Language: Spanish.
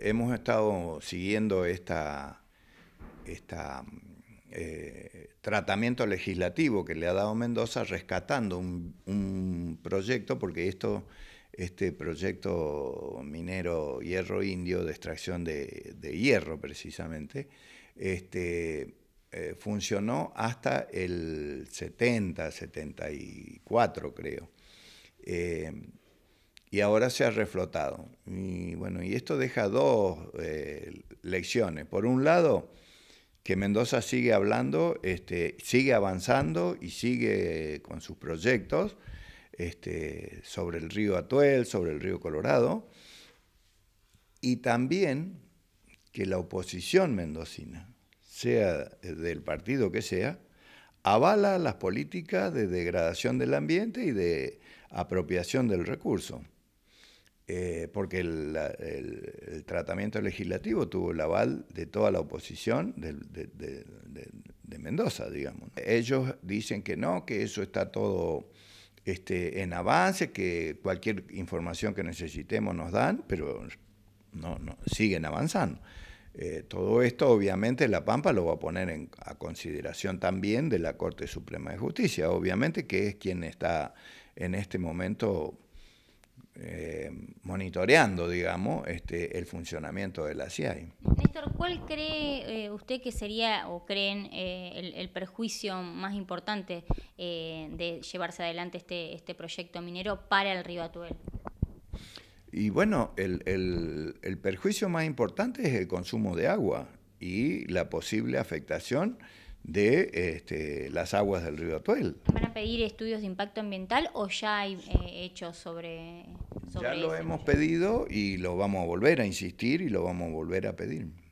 hemos estado siguiendo esta, esta eh, tratamiento legislativo que le ha dado Mendoza, rescatando un, proyecto, porque esto, este proyecto minero hierro indio de extracción de, hierro precisamente, este, eh, funcionó hasta el 70, 74 creo. Eh, y ahora se ha reflotado. Y bueno, y esto deja dos eh, lecciones. Por un lado, que Mendoza sigue hablando, este, sigue avanzando y sigue con sus proyectos este, sobre el río Atuel, sobre el río Colorado, y también que la oposición mendocina, sea del partido que sea, avala las políticas de degradación del ambiente y de apropiación del recurso. Eh, porque el, tratamiento legislativo tuvo el aval de toda la oposición de, Mendoza, digamos. Ellos dicen que no, que eso está todo este, en avance, que cualquier información que necesitemos nos dan, pero no, siguen avanzando. Eh, todo esto, obviamente, La Pampa lo va a poner a consideración también de la Corte Suprema de Justicia, obviamente, que es quien está en este momento eh, monitoreando, digamos, este, el funcionamiento de la CIAI. Néstor, ¿cuál cree eh, usted que sería o creen eh, el, perjuicio más importante eh, de llevarse adelante este, este proyecto minero para el río Atuel? Y bueno, el, perjuicio más importante es el consumo de agua y la posible afectación de este, las aguas del río Atuel. ¿Van a pedir estudios de impacto ambiental o ya hay hechos sobre ya lo hemos pedido y lo vamos a volver a insistir y lo vamos a volver a pedir.